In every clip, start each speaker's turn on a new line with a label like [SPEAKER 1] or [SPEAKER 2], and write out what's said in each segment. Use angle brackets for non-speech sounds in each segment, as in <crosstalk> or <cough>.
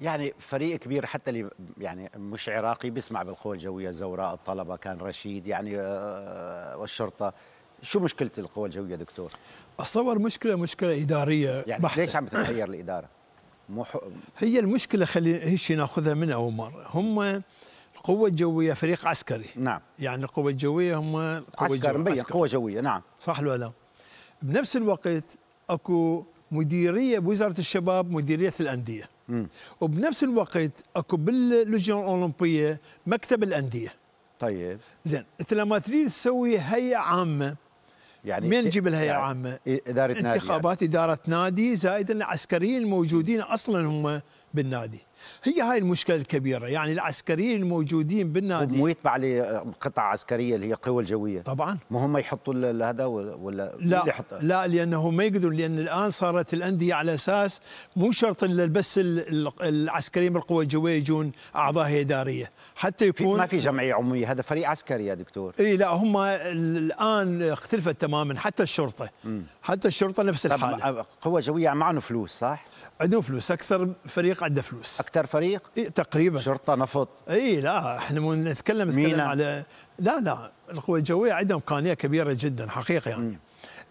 [SPEAKER 1] يعني فريق كبير حتى اللي يعني مش عراقي بيسمع بالقوى الجويه الزوراء الطلبه كان رشيد يعني آه، آه، والشرطه شو مشكله القوى الجويه دكتور
[SPEAKER 2] اتصور مشكله مشكله اداريه يعني بحتة. ليش عم تتغير
[SPEAKER 1] الاداره مح...
[SPEAKER 2] هي المشكله خلي هيش ناخذها من اول مره هم القوة الجوية فريق عسكري نعم يعني القوة الجوية هم القوة عسكر مبين قوة جوية نعم صح ولا لا بنفس الوقت اكو مديرية بوزارة الشباب مديرية الأندية مم. وبنفس الوقت اكو باللجنه الاولمبيه مكتب الانديه طيب زين انت لما تريد تسوي هيئه عامه يعني من نجيب إيه- الهيئه يعني العامه؟ اداره نادي يعني. انتخابات يعني. اداره نادي زائد العسكريين الموجودين اصلا هم بالنادي هي هاي المشكله الكبيره يعني العسكريين الموجودين بالنادي مو يتبع لي
[SPEAKER 1] قطع عسكريه اللي هي القوى الجويه طبعا ما هم يحطوا هذا ولا لا اللي حط... لا
[SPEAKER 2] لانه ما يقدرون لان الان صارت الانديه على اساس مو شرط الا بس العسكريين بالقوى الجويه يجون اعضاء اداريه حتى يكون في ما في جمعيه عموميه هذا فريق عسكري يا دكتور اي لا هم الان اختلفت تماما حتى الشرطه م. حتى الشرطه نفس الحاله قوى جويه معهم فلوس صح عندهم فلوس اكثر فريق قاعده فلوس اكثر فريق إيه تقريبا شرطه نفط اي لا احنا مو نتكلم مينة. على لا لا القوى الجويه عندهم امكانيه كبيره جدا حقيقه يعني م.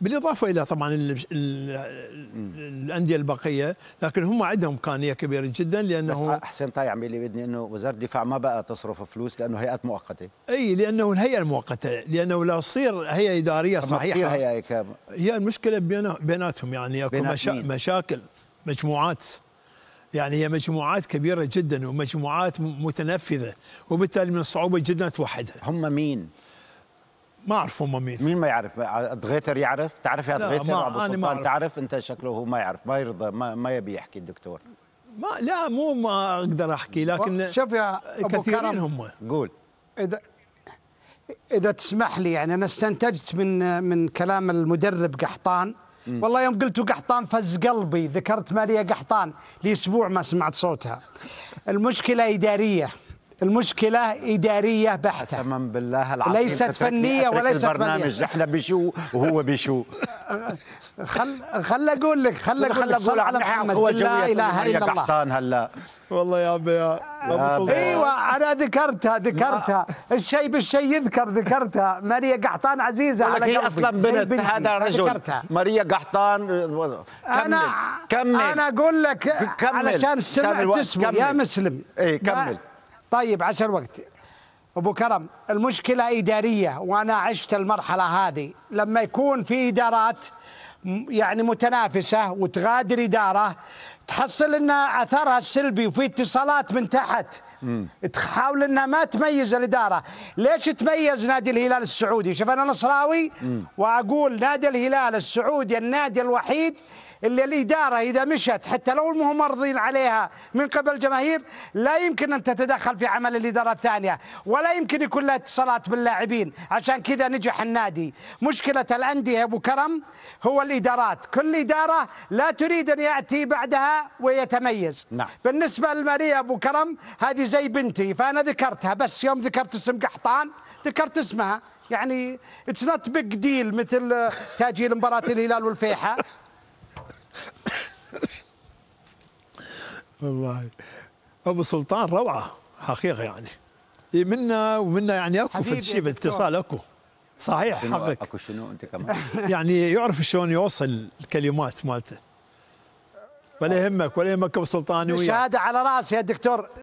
[SPEAKER 2] بالاضافه الى طبعا الانديه البقيه لكن هم عندهم امكانيه كبيره جدا
[SPEAKER 1] لانه بس احسن طيب عم اللي بدني انه وزاره الدفاع ما بقى تصرف فلوس لانه هيئات مؤقته
[SPEAKER 2] اي لانه الهيئه المؤقته لانه لو تصير هيئه اداريه صحيحه هي, هي المشكله بيناتهم يعني اكو مشا مشاكل مجموعات يعني هي مجموعات كبيرة جدا ومجموعات متنفذة وبالتالي من الصعوبة جدا توحدها هم مين؟ ما اعرف هم مين مين ما يعرف الدغيثر يعرف تعرف يا دغيثر ما أبو أنا ما أعرف. تعرف
[SPEAKER 1] انت شكله هو ما يعرف ما يرضى ما, ما يبي يحكي الدكتور
[SPEAKER 2] ما لا مو ما اقدر احكي لكن شوف يا أبو كثيرين هم قول اذا
[SPEAKER 3] اذا تسمح لي يعني انا استنتجت من من كلام المدرب قحطان والله يوم قلت قحطان فز قلبي ذكرت ماريا قحطان لاسبوع ما سمعت صوتها المشكله اداريه المشكلة إدارية بحتة قسما بالله العظيم ليست فنية وليست البرنامج نحن
[SPEAKER 1] بشو وهو بشو
[SPEAKER 3] خل خل اقول لك خل اقول لك خل على محمد لا اله الا الله قحطان هلا والله يا
[SPEAKER 2] ابي يا ابو ايوه انا
[SPEAKER 3] ذكرتها ذكرتها الشيء بالشيء يذكر ذكرتها ماريا قحطان عزيزه على هي اصلا بنت هذا رجل
[SPEAKER 2] ماريا
[SPEAKER 1] قحطان
[SPEAKER 3] انا كمل انا اقول لك كمل علشان سمعت اسمه يا إيه، مسلم اي كمل طيب عشان وقتي ابو كرم المشكله اداريه وانا عشت المرحله هذه لما يكون في ادارات يعني متنافسه وتغادر اداره تحصل لنا اثرها السلبي وفي اتصالات من تحت تحاول انها ما تميز الاداره، ليش تميز نادي الهلال السعودي؟ شوف انا نصراوي واقول نادي الهلال السعودي النادي الوحيد اللي الاداره اذا مشت حتى لو مو مرضين عليها من قبل الجماهير لا يمكن ان تتدخل في عمل الاداره الثانيه ولا يمكن يكون لها اتصالات باللاعبين عشان كذا نجح النادي مشكله الانديه ابو كرم هو الادارات كل اداره لا تريد ان ياتي بعدها ويتميز نعم. بالنسبة للمالية أبو كرم هذه زي بنتي فأنا ذكرتها بس يوم ذكرت اسم قحطان ذكرت اسمها يعني اتس نوت بيج ديل مثل تاجيل مباراة الهلال والفيحة <laughs>
[SPEAKER 2] والله ابو سلطان روعه حقيقه يعني إيه، منا ومنا يعني اكو في شيء باتصال اكو صحيح حقك
[SPEAKER 1] اكو شنو انت كمان
[SPEAKER 2] <laughs> يعني يعرف شلون يوصل الكلمات مالته ولا يهمك ولا يهمك ابو سلطان وياك شهاده
[SPEAKER 3] على راسي يا دكتور